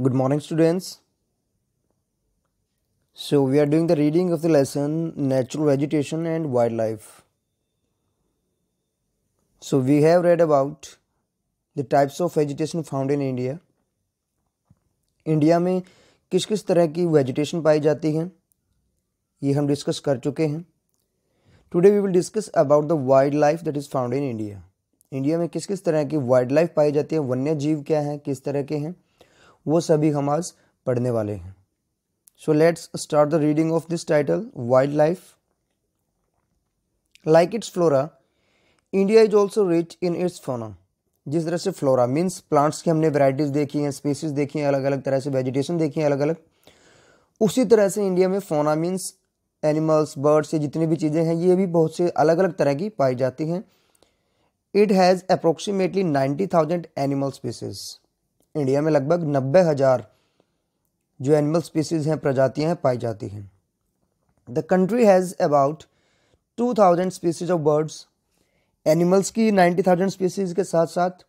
good morning students so we are doing the reading of the lesson natural vegetation and wildlife so we have read about the types of vegetation found in india india mein kis kis tarah ki vegetation pai jati hai ye hum discuss kar chuke hain today we will discuss about the wildlife that is found in india india mein kis kis tarah ki wildlife pai jati hai vanya jeev kya hai kis tarah ke hain वो सभी हम आज पढ़ने वाले हैं so let's start the reading of this title wildlife like its flora India is also rich in its fauna जिस तरह से फ्लोरा मीन्स प्लांट्स की हमने वेराइटीज देखी हैं स्पीसीज देखी हैं अलग अलग तरह से वेजिटेशन देखी है अलग अलग उसी तरह से इंडिया में फोना मीन्स एनिमल्स बर्ड्स ये जितनी भी चीज़ें हैं ये भी बहुत से अलग अलग तरह की पाई जाती हैं it has approximately ninety thousand animal species India में लगभग नब्बे हज़ार जो एनिमल स्पीसीज़ हैं प्रजातियाँ हैं पाई जाती हैं the country has about two thousand species of birds animals की नाइन्टी थाउजेंड स्पीसीज़ के साथ साथ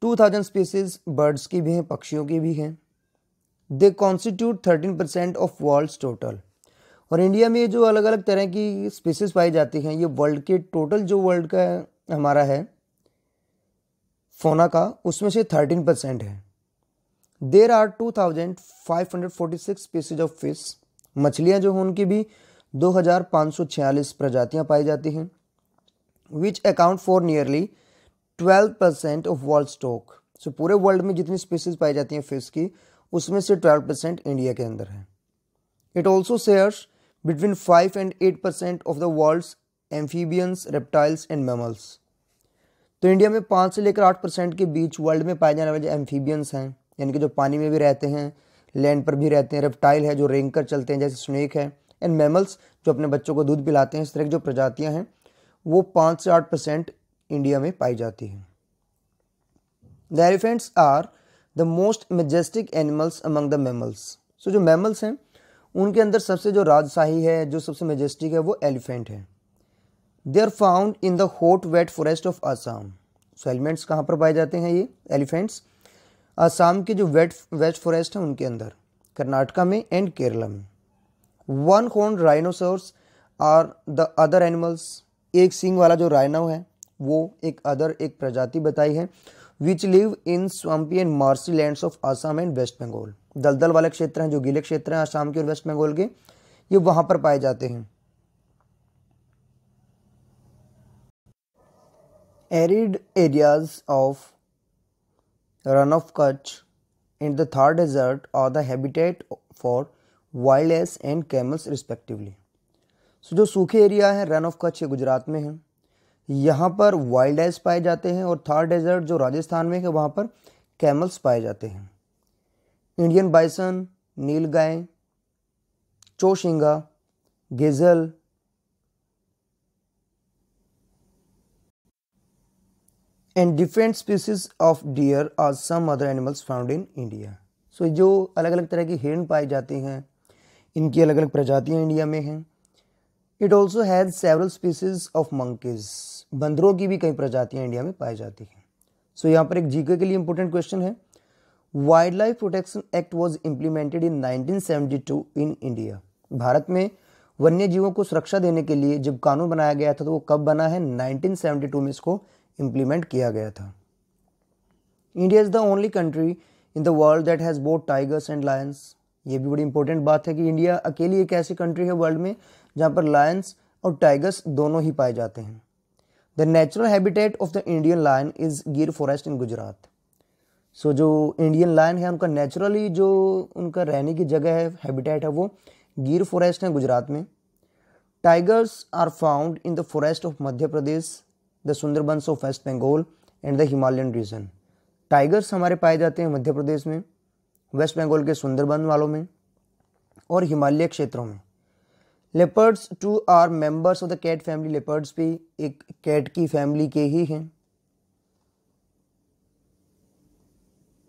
टू थाउजेंड स्पीसीज़ बर्ड्स की भी हैं पक्षियों की भी हैं they constitute thirteen percent of world's total और इंडिया में जो अलग अलग तरह की स्पीसीज़ पाई जाती हैं ये वर्ल्ड के टोटल जो वर्ल्ड का हमारा है फोना का उसमें से थर्टीन परसेंट है there are two thousand five hundred forty six species of fish मछलियाँ जो हैं उनकी भी दो हज़ार पाँच सौ छियालीस प्रजातियाँ पाई जाती हैं which account for nearly twelve percent of world stock so पूरे वर्ल्ड में जितनी स्पीसीज पाई जाती हैं फिश की उसमें से ट्वेल्व परसेंट इंडिया के अंदर है it also shares between five and eight percent of the world amphibians reptiles and mammals तो इंडिया में पाँच से लेकर आठ परसेंट के बीच वर्ल्ड में पाए जाने वाले एम्फीबियंस हैं यानी कि जो पानी में भी रहते हैं लैंड पर भी रहते हैं रेप्टाइल है जो रेंकर चलते हैं जैसे स्नेक है एंड मेमल्स जो अपने बच्चों को दूध पिलाते हैं इस तरह की जो प्रजातियाँ हैं वो पाँच से आठ परसेंट इंडिया में पाई जाती हैं the elephants are the most majestic animals among the mammals so जो मेमल्स हैं उनके अंदर सबसे जो राजशाही है जो सबसे मेजेस्टिक है वो एलिफेंट है they are found in the hot wet forest of Assam so elements कहाँ पर पाए जाते हैं ये एलिफेंट्स आसाम के जो वेट वेस्ट फॉरेस्ट हैं उनके अंदर कर्नाटका में एंड केरला में one horn rhinoceros are the other animals एक सिंग वाला जो राइनो है वो एक अदर एक प्रजाति बताई है which live in swampy and marshy lands of Assam and West Bengal दलदल वाले क्षेत्र हैं जो गीले क्षेत्र हैं आसाम के और वेस्ट बंगाल के ये वहाँ पर पाए जाते हैं arid areas of Rann of Kutch in the Thar Desert are the habitat for wild ass and camels so जो सूखे एरिया है रन ऑफ कच ये गुजरात में है यहाँ पर वाइल्ड एस पाए जाते हैं और थर्ड डेजर्ट जो राजस्थान में है वहाँ पर कैमल्स पाए जाते हैं Indian bison nilgai chousingha gazelle and different species of deer और some other animals found in India so जो अलग अलग तरह के हिरण पाए जाते हैं इनकी अलग अलग प्रजातियाँ इंडिया में हैं it also has several species of monkeys बंदरों की भी कई प्रजातियाँ इंडिया में पाई जाती हैं सो so, यहाँ पर एक जीके के लिए इंपॉर्टेंट क्वेश्चन है wildlife protection act was implemented in 1972 in India Bharat में वन्य जीवों को सुरक्षा देने के लिए जब कानून बनाया गया था तो वो कब बना है 1972 में इसको इम्प्लीमेंट किया गया था India is the only country in the world that has both tigers and lions ये भी बड़ी इंपॉर्टेंट बात है कि इंडिया अकेली एक ऐसी कंट्री है वर्ल्ड में जहाँ पर लायंस और टाइगर्स दोनों ही पाए जाते हैं the natural habitat of the Indian lion is Gir forest in Gujarat so जो इंडियन लायन है उनका नेचुरली जो उनका रहने की जगह है हैबिटेट है वो गिर फॉरेस्ट है गुजरात में tigers are found in the forest of Madhya Pradesh the Sundarbans of West Bengal and the Himalayan region tigers हमारे पाए जाते हैं मध्य प्रदेश में वेस्ट बंगाल के सुंदरबन वालों में और हिमालय क्षेत्रों में leopards too are members of the cat family leopards भी एक कैट की फैमिली के ही हैं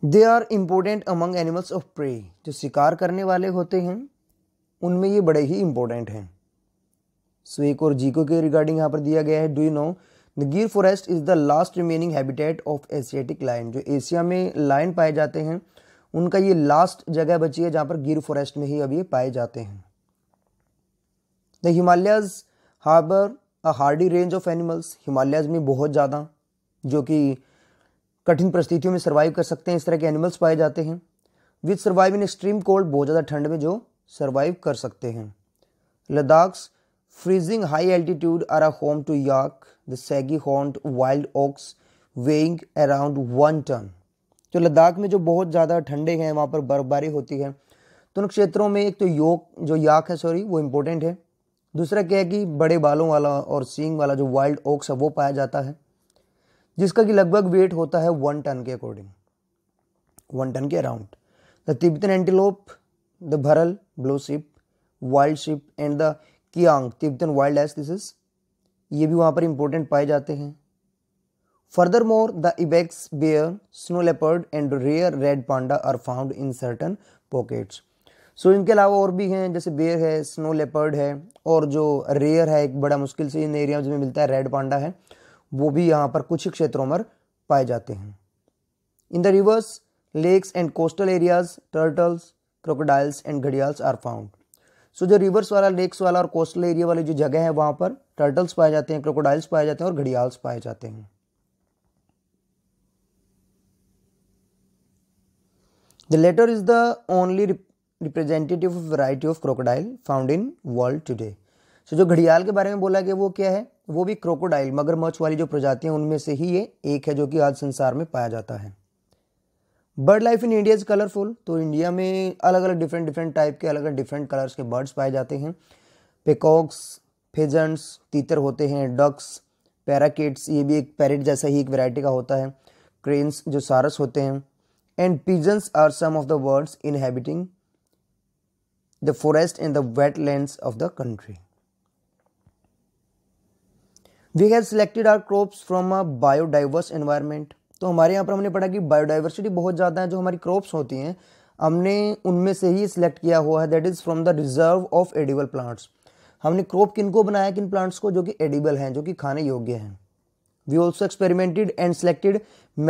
they are important among animals of prey जो शिकार करने वाले होते हैं उनमें ये बड़े ही इम्पोर्टेंट हैं स्वेक और जीको के रिगार्डिंग यहाँ पर दिया गया है do you know the Gir forest is the last remaining habitat of Asiatic lion जो एशिया में लाइन पाए जाते हैं उनका ये लास्ट जगह बची है जहाँ पर गिर फॉरेस्ट में ही अब ये पाए जाते हैं the Himalayas harbour a hardy range of animals Himalayas में बहुत ज़्यादा जो कि कठिन परिस्थितियों में सर्वाइव कर सकते हैं इस तरह के एनिमल्स पाए जाते हैं with survive in extreme cold बहुत ज़्यादा ठंड में जो सर्वाइव कर सकते हैं लद्दाख्स freezing high altitude are a home to yak, the saggy-horned wild ox weighing around one ton. जो तो लद्दाख में जो बहुत ज़्यादा ठंडे हैं वहाँ पर बर्फबारी होती है तो उन क्षेत्रों में एक तो योक जो याक है सॉरी वो इम्पोर्टेंट है दूसरा क्या है कि बड़े बालों वाला और सींग वाला जो वाइल्ड ओक्स है वो पाया जाता है जिसका कि लगभग वेट होता है वन टन के अकॉर्डिंग वन टन के around the Tibetan antelope the bharal blue sheep wild sheep and the kiang Tibetan wild ass ये भी वहाँ पर इम्पोर्टेंट पाए जाते हैं furthermore the ibex bear snow leopard and rare red panda are found in certain pockets so इनके अलावा और भी हैं जैसे बेयर है स्नो लेपर्ड है और जो रेयर है एक बड़ा मुश्किल से इन एरिया में मिलता है रेड पांडा है वो भी यहाँ पर कुछ क्षेत्रों में पाए जाते हैं in the rivers lakes and coastal areas turtles crocodiles and gharials are found so जो रिवर्स वाला लेक्स वाला और कोस्टल एरिया वाली जो जगह है वहां पर टर्टल्स पाए जाते हैं क्रोकोडाइल्स पाए जाते हैं और घड़ियाल्स पाए जाते हैं the latter is the only representative variety of crocodile found in world today so जो घड़ियाल के बारे में बोला गया वो क्या है वो भी क्रोकोडाइल मगरमच्छ वाली जो प्रजातियां उनमें से ही ये एक है जो कि आज संसार में पाया जाता है bird life in India is colourful तो इंडिया में अलग अलग डिफरेंट डिफरेंट टाइप के अलग अलग डिफरेंट कलर्स के बर्ड्स पाए जाते हैं पेकॉक्स फिजेंट्स तीतर होते हैं डक्स पैराकिट्स ये भी एक पैरेट जैसा ही एक वैरायटी का होता है क्रेन्स जो सारस होते हैं and pigeons are some of the birds inhabiting the forest and the wetland of the country we have selected our crops from a biodiverse environment तो हमारे यहाँ पर हमने पढ़ा कि बायोडाइवर्सिटी बहुत ज़्यादा है जो हमारी क्रॉप्स होती हैं हमने उनमें से ही सिलेक्ट किया हुआ है that is from the reserve of edible plants हमने क्रॉप किन को बनाया किन प्लांट्स को जो कि एडिबल हैं जो कि खाने योग्य हैं we also experimented and selected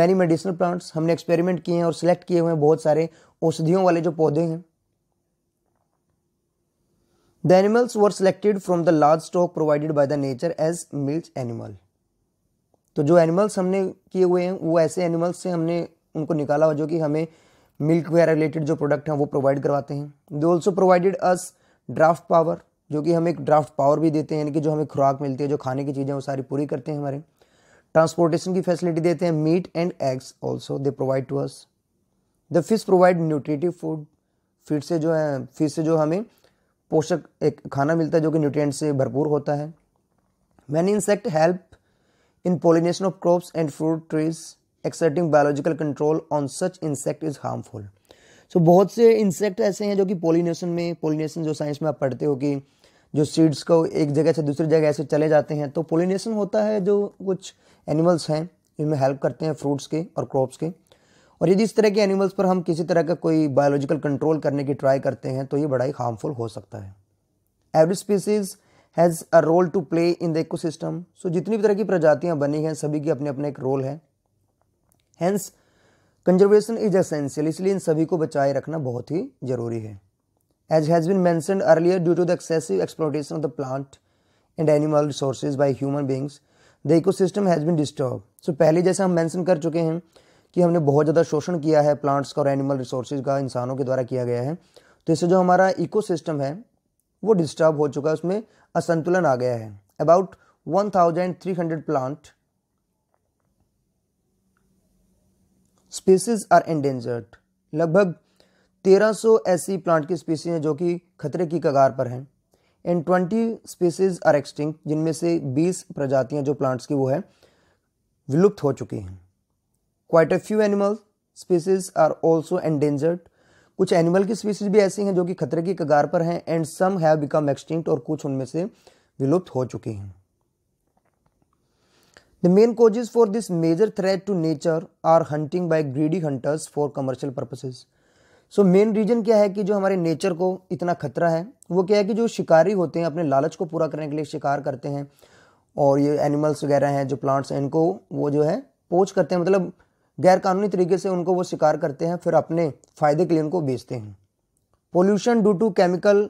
many medicinal plants हमने एक्सपेरिमेंट किए हैं और सिलेक्ट किए हुए हैं बहुत सारे औषधियों वाले जो पौधे हैं the animals were selected from the large stock provided by the nature as milch animal तो जो एनिमल्स हमने किए हुए हैं वो ऐसे एनिमल्स से हमने उनको निकाला हुआ जो कि हमें मिल्क वगैरह रिलेटेड जो प्रोडक्ट हैं वो प्रोवाइड करवाते हैं they also provided us draft power जो कि हमें एक ड्राफ्ट पावर भी देते हैं यानी कि जो हमें खुराक मिलती है जो खाने की चीज़ें वो सारी पूरी करते हैं हमारे ट्रांसपोर्टेशन की फैसिलिटी देते हैं meat and eggs also they provide to us the fish provide nutritive food फिर से जो है फिश से जो हमें पोषक एक खाना मिलता है जो कि न्यूट्रिएंट से भरपूर होता है many insect help in pollination of crops and fruit trees exerting biological control on such insect is harmful so बहुत से इंसेक्ट ऐसे हैं जो कि पोलिनेशन में पोलिनेशन जो साइंस में आप पढ़ते हो कि जो सीड्स को एक जगह से दूसरी जगह ऐसे चले जाते हैं तो पोलिनेशन होता है जो कुछ एनिमल्स हैं इनमें हेल्प करते हैं फ्रूट्स के और क्रॉप्स के और यदि इस तरह के एनिमल्स पर हम किसी तरह का कोई बायोलॉजिकल कंट्रोल करने की ट्राई करते हैं तो ये बड़ा ही हार्मफुल हो सकता है every species has a role to play in the ecosystem so जितनी भी तरह की प्रजातियाँ बनी हैं सभी की अपने अपने एक रोल है हैंस कंजर्वेशन इज असेंशियल इसलिए इन सभी को बचाए रखना बहुत ही जरूरी है as has been mentioned earlier due to the excessive exploitation of the plant and animal resources by human beings the ecosystem has been disturb so पहले जैसे हम मैंसन कर चुके हैं कि हमने बहुत ज़्यादा शोषण किया है प्लांट्स का और एनिमल रिसोर्सेज का इंसानों के द्वारा किया गया है तो इससे जो हमारा इको सिस्टम है वो डिस्टर्ब हो चुका है उसमें असंतुलन आ गया है about 1300 plant species are endangered लगभग 1300 ऐसी प्लांट की स्पीसीज हैं जो कि खतरे की कगार पर हैं and twenty species are extinct जिनमें से 20 प्रजातियां जो प्लांट्स की वो है विलुप्त हो चुकी हैं quite a few animal species are also endangered कुछ एनिमल की स्पीसीज भी ऐसी हैं जो कि खतरे की कगार पर हैं and some have become extinct और कुछ उनमें से विलुप्त हो चुकी हैं the main causes for this major threat to nature are hunting by greedy hunters for commercial purposes so main reason क्या है कि जो हमारे नेचर को इतना खतरा है वो क्या है कि जो शिकारी होते हैं अपने लालच को पूरा करने के लिए शिकार करते हैं और ये एनिमल्स वगैरह हैं जो प्लांट्स हैं इनको वो जो है पोच करते हैं मतलब गैरकानूनी तरीके से उनको वो शिकार करते हैं फिर अपने फ़ायदे के लिए उनको बेचते हैं pollution due to chemical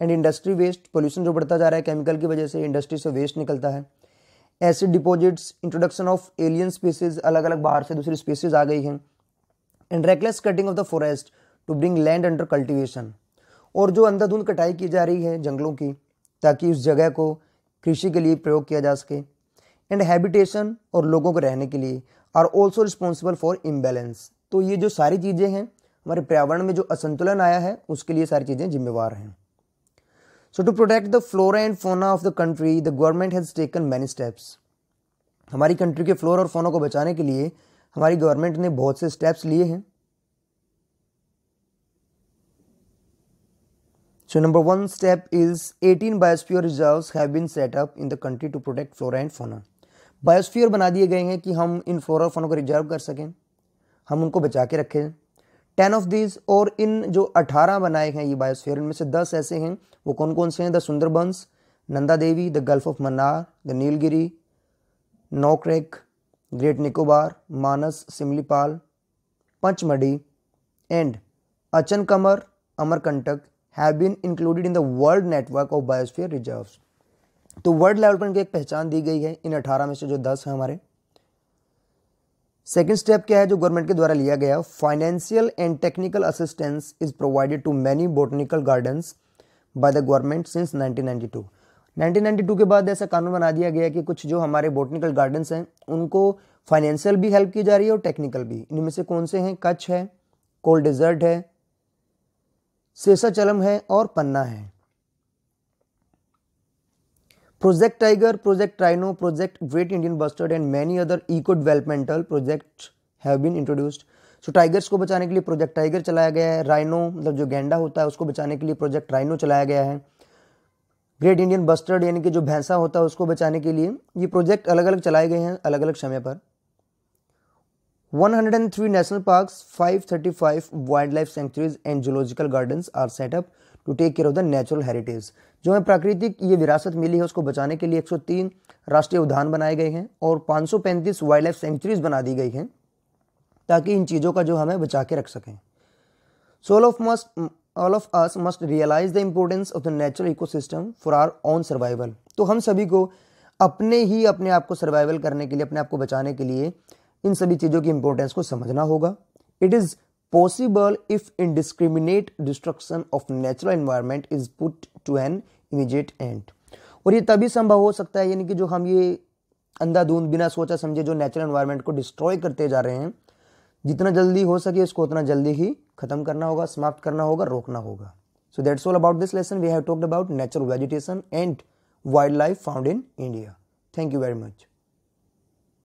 and industry waste pollution जो बढ़ता जा रहा है केमिकल की वजह से इंडस्ट्री से वेस्ट निकलता है acid deposits introduction of alien species अलग अलग बाहर से दूसरी स्पीसीज आ गई हैं and reckless cutting of the forest to bring land under cultivation और जो अंधाधुंध कटाई की जा रही है जंगलों की ताकि उस जगह को कृषि के लिए प्रयोग किया जा सके एंड हैबिटेशन और लोगों के रहने के लिए are also responsible for imbalance तो ये जो सारी चीज़ें हैं हमारे पर्यावरण में जो असंतुलन आया है उसके लिए सारी चीज़ें जिम्मेवार हैं so to protect the flora and fauna of the country the government has taken many steps हमारी कंट्री के फ्लोर और फोना को बचाने के लिए हमारी गवर्नमेंट ने बहुत से स्टेप्स लिए हैं so number one step is eighteen biosphere reserves have been set up in the country to protect flora and fauna biosphere बना दिए गए हैं कि हम इन फ्लोरा फोनों को रिजर्व कर सकें हम उनको बचा के रखें टेन ऑफ दीज और इन जो अठारह बनाए हैं ये बायोस्फीयर इनमें से दस ऐसे हैं वो कौन कौन से हैं the Sundarbans Nanda Devi the Gulf of Mannar the Nilgiri Nokrek Great Nicobar Manas Simlipal Pachmarhi and Achanakmar Amarkantak have been included in the world network of biosphere reserves तो वर्ल्ड लेवल पर इनकी एक पहचान दी गई है इन अठारह में से जो दस हैं हमारे सेकेंड स्टेप क्या है जो गवर्नमेंट के द्वारा लिया गया financial and technical assistance is provided to many botanical gardens by the government since 1992 1992 के बाद ऐसा कानून बना दिया गया कि कुछ जो हमारे बोटनिकल गार्डन्स हैं उनको फाइनेंशियल भी हेल्प की जा रही है और टेक्निकल भी इनमें से कौन से हैं कच्छ है कोल्ड डिजर्ट है सेसाचलम है और पन्ना है Project Tiger, Project Rhino, Project Great Indian Bustard and many other eco developmental projects have been introduced. So so, tigers को बचाने के लिए प्रोजेक्ट टाइगर चलाया गया है राइनो मतलब जो गेंडा होता है उसको बचाने के लिए प्रोजेक्ट राइनो चलाया गया है ग्रेट इंडियन बस्टर्ड यानी कि जो भैंसा होता है उसको बचाने के लिए ये प्रोजेक्ट अलग अलग चलाए गए हैं अलग अलग समय पर 103 national parks 535 wildlife sanctuaries and zoological gardens are set up to take care of the natural heritage जो हमें प्राकृतिक ये विरासत मिली है उसको बचाने के लिए 103 राष्ट्रीय उद्यान बनाए गए हैं और 535 वाइल्ड लाइफ सेंचुरीज बना दी गई हैं ताकि इन चीज़ों का जो हमें बचा के रख सकें so all of must all of us must realise the importance of the natural ecosystem for our own survival तो हम सभी को अपने ही अपने आप को सर्वाइवल करने के लिए अपने आप को बचाने के लिए इन सभी चीज़ों की इम्पोर्टेंस को समझना होगा it is possible if indiscriminate destruction of natural environment is put to an immediate end और ये तभी संभव हो सकता है यानी कि जो हम ये अंधाधुंध बिना सोचा समझे जो नेचुरल एनवायरनमेंट को डिस्ट्रॉय करते जा रहे हैं जितना जल्दी हो सके इसको उतना जल्दी ही खत्म करना होगा समाप्त करना होगा रोकना होगा so that's all about this lesson we have talked about natural vegetation and wild life found in India thank you very much